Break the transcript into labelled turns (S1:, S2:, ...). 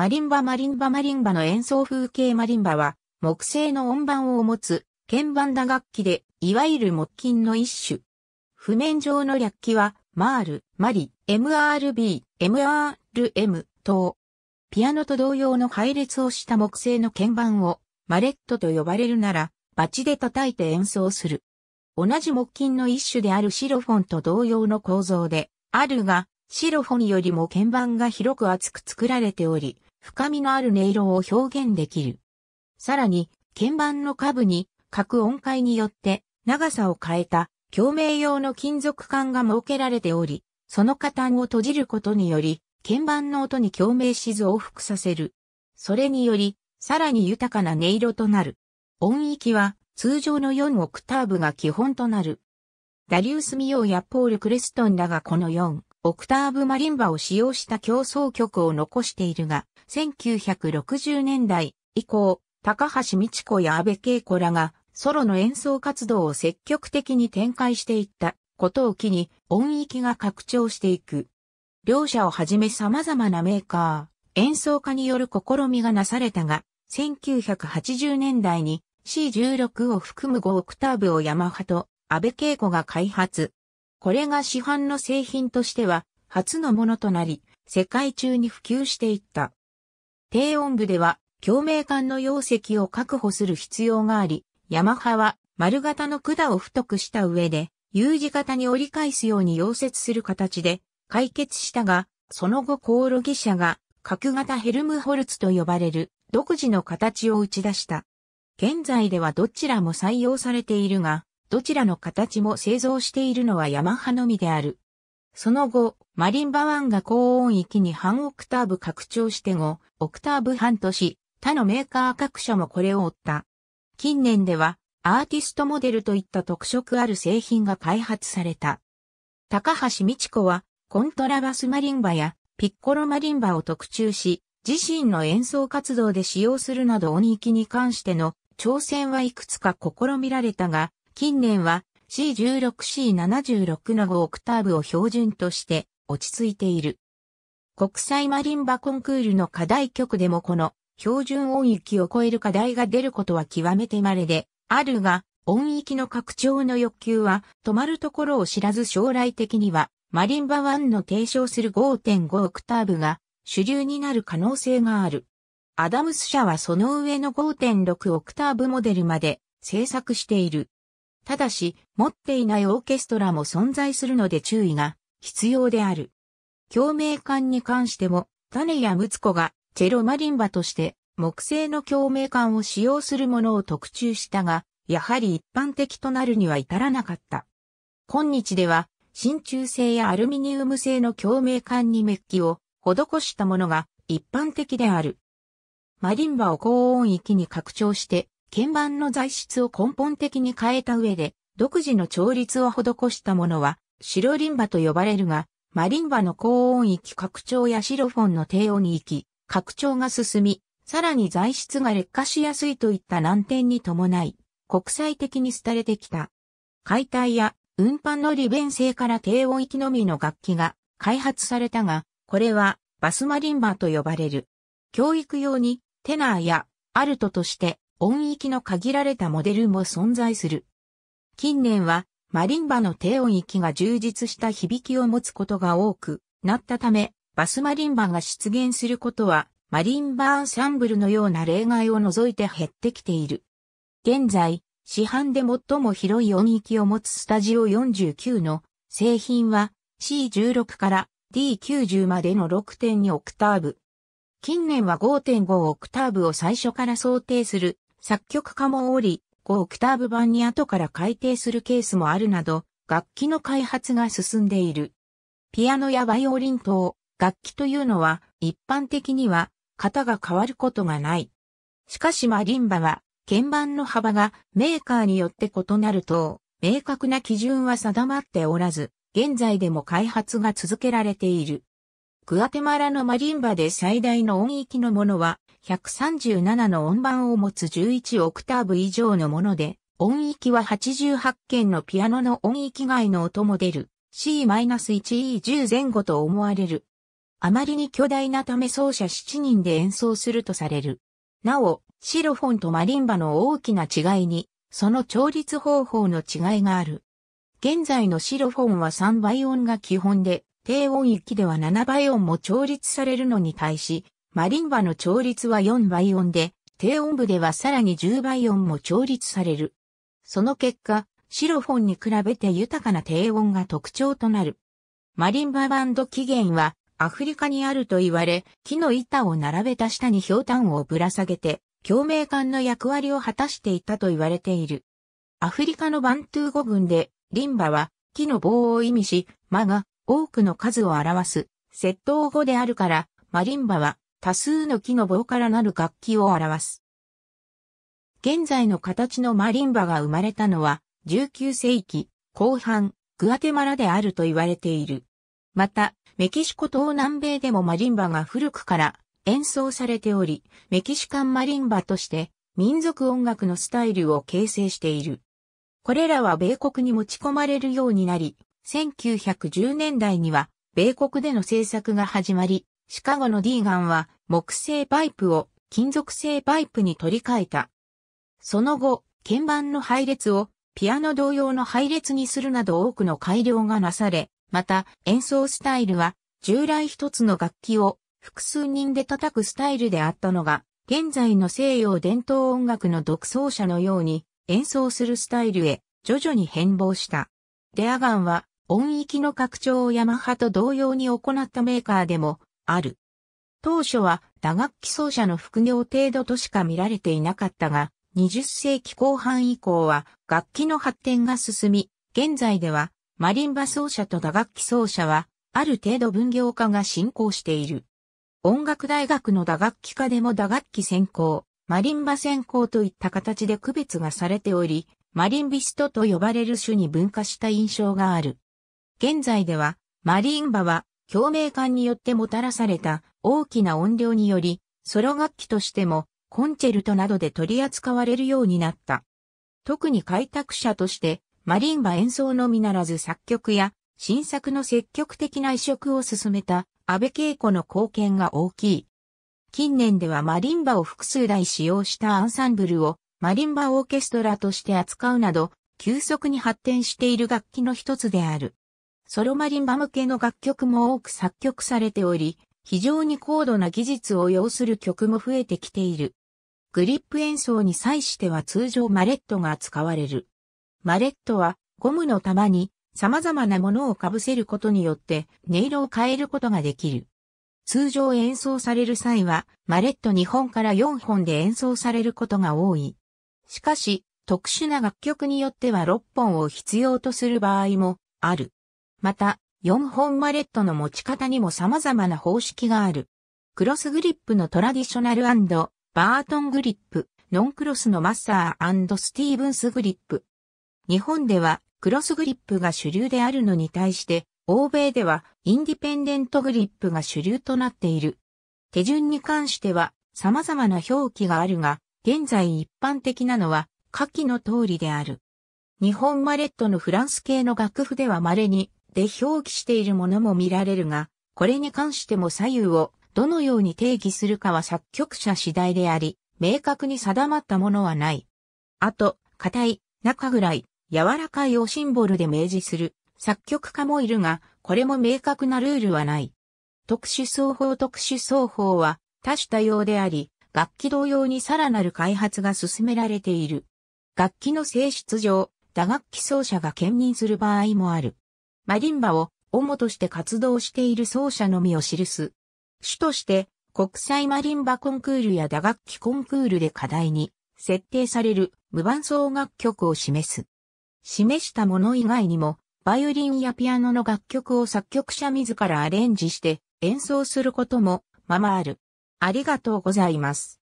S1: マリンバマリンバマリンバの演奏風景マリンバは、木製の音板を持つ、鍵盤打楽器で、いわゆる木琴の一種。譜面上の略記は、マール、マリ、MRB、MRM 等。ピアノと同様の配列をした木製の鍵盤を、マレットと呼ばれるなら、バチで叩いて演奏する。同じ木琴の一種であるシロフォンと同様の構造で、あるが、シロフォンよりも鍵盤が広く厚く作られており、深みのある音色を表現できる。さらに、鍵盤の下部に各音階によって長さを変えた共鳴用の金属管が設けられており、その下端を閉じることにより、鍵盤の音に共鳴し増幅させる。それにより、さらに豊かな音色となる。音域は通常の4オクターブが基本となる。ダリウス・ミオーやポール・クレストンらがこの4オクターブマリンバを使用した競争曲を残しているが、1960年代以降、高橋美智子や安部恵子らがソロの演奏活動を積極的に展開していったことを機に音域が拡張していく。両者をはじめ様々なメーカー、演奏家による試みがなされたが、1980年代に C16 を含む5オクターブをヤマハと安部恵子が開発。これが市販の製品としては初のものとなり、世界中に普及していった。低音部では共鳴管の容積を確保する必要があり、ヤマハは丸型の管を太くした上で、U 字型に折り返すように溶接する形で解決したが、その後コオロギ社が角型ヘルムホルツと呼ばれる独自の形を打ち出した。現在ではどちらも採用されているが、どちらの形も製造しているのはヤマハのみである。その後、マリンバ1が高音域に半オクターブ拡張して後、オクターブ半とし、他のメーカー各社もこれを追った。近年では、アーティストモデルといった特色ある製品が開発された。高橋美智子は、コントラバスマリンバやピッコロマリンバを特注し、自身の演奏活動で使用するなど音域に関しての挑戦はいくつか試みられたが、近年は C16C76 の5オクターブを標準として落ち着いている。国際マリンバコンクールの課題曲でもこの標準音域を超える課題が出ることは極めて稀であるが、音域の拡張の欲求は止まるところを知らず将来的にはマリンバ1の提唱する5.5オクターブが主流になる可能性がある。アダムス社はその上の5.6オクターブモデルまで制作している。ただし、持っていないオーケストラも存在するので注意が必要である。共鳴管に関しても、種やムツコがチェロマリンバとして木製の共鳴管を使用するものを特注したが、やはり一般的となるには至らなかった。今日では、真鍮製やアルミニウム製の共鳴管にメッキを施したものが一般的である。マリンバを高音域に拡張して鍵盤の材質を根本的に変えた上で、独自の調律を施したものは、白リンバと呼ばれるが、マリンバの高音域拡張やシロフォンの低音域、拡張が進み、さらに材質が劣化しやすいといった難点に伴い、国際的に廃れてきた。解体や運搬の利便性から低音域のみの楽器が開発されたが、これはバスマリンバと呼ばれる。教育用にテナーやアルトとして音域の限られたモデルも存在する。近年は、マリンバの低音域が充実した響きを持つことが多くなったため、バスマリンバが出現することは、マリンバアンサンブルのような例外を除いて減ってきている。現在、市販で最も広い音域を持つスタジオ49の製品は C16 から D90 までの6.2オクターブ。近年は5.5オクターブを最初から想定する作曲家もおり、5オクターブ版に後から改訂するケースもあるなど、楽器の開発が進んでいる。ピアノやバイオリン等、楽器というのは一般的には型が変わることがない。しかしマリンバは鍵盤の幅がメーカーによって異なると、明確な基準は定まっておらず、現在でも開発が続けられている。グアテマラのマリンバで最大の音域のものは、137の音盤を持つ11オクターブ以上のもので、音域は88件のピアノの音域外の音も出る C-1E10 前後と思われる。あまりに巨大なため奏者7人で演奏するとされる。なお、シロフォンとマリンバの大きな違いに、その調律方法の違いがある。現在のシロフォンは3倍音が基本で、低音域では7倍音も調律されるのに対し、マリンバの調律は4倍音で、低音部ではさらに10倍音も調律される。その結果、シロフォンに比べて豊かな低音が特徴となる。マリンババンド起源はアフリカにあると言われ、木の板を並べた下に氷炭をぶら下げて、共鳴管の役割を果たしていたと言われている。アフリカのバントゥー語群で、リンバは木の棒を意味し、マが多くの数を表す、窃盗語であるから、マリンバは多数の木の棒からなる楽器を表す。現在の形のマリンバが生まれたのは、19世紀後半、グアテマラであると言われている。また、メキシコ東南米でもマリンバが古くから演奏されており、メキシカンマリンバとして民族音楽のスタイルを形成している。これらは米国に持ち込まれるようになり、1910年代には、米国での製作が始まり、シカゴのディーガンは木製パイプを金属製パイプに取り替えた。その後、鍵盤の配列をピアノ同様の配列にするなど多くの改良がなされ、また演奏スタイルは従来一つの楽器を複数人で叩くスタイルであったのが、現在の西洋伝統音楽の独奏者のように演奏するスタイルへ徐々に変貌した。デアガンは音域の拡張をヤマハと同様に行ったメーカーでもある。当初は打楽器奏者の副業程度としか見られていなかったが、20世紀後半以降は楽器の発展が進み、現在ではマリンバ奏者と打楽器奏者はある程度分業化が進行している。音楽大学の打楽器科でも打楽器専攻、マリンバ専攻といった形で区別がされており、マリンビストと呼ばれる種に分化した印象がある。現在では、マリンバは、共鳴管によってもたらされた大きな音量により、ソロ楽器としても、コンチェルトなどで取り扱われるようになった。特に開拓者として、マリンバ演奏のみならず作曲や、新作の積極的な移植を進めた安倍恵子の貢献が大きい。近年ではマリンバを複数台使用したアンサンブルをマリンバオーケストラとして扱うなど、急速に発展している楽器の一つである。ソロマリンバ向けの楽曲も多く作曲されており、非常に高度な技術を要する曲も増えてきている。グリップ演奏に際しては通常マレットが使われる。マレットはゴムの玉に様々なものを被せることによって音色を変えることができる。通常演奏される際はマレット2本から4本で演奏されることが多い。しかし特殊な楽曲によっては6本を必要とする場合もある。また、4本マレットの持ち方にも様々な方式がある。クロスグリップのトラディショナルバートングリップ、ノンクロスのマッサースティーブンスグリップ。日本ではクロスグリップが主流であるのに対して、欧米ではインディペンデントグリップが主流となっている。手順に関しては様々な表記があるが、現在一般的なのは下記の通りである。日本マレットのフランス系の楽譜では稀にで表記しているものも見られるが、これに関しても左右をどのように定義するかは作曲者次第であり、明確に定まったものはない。あと、硬い、中ぐらい、柔らかいをシンボルで明示する作曲家もいるが、これも明確なルールはない。特殊奏法特殊奏法は多種多様であり、楽器同様にさらなる開発が進められている。楽器の性質上、打楽器奏者が兼任する場合もある。マリンバを主として活動している奏者のみを記す。主として国際マリンバコンクールや打楽器コンクールで課題に設定される無伴奏楽曲を示す。示したもの以外にも、バイオリンやピアノの楽曲を作曲者自らアレンジして演奏することもままある。ありがとうございます。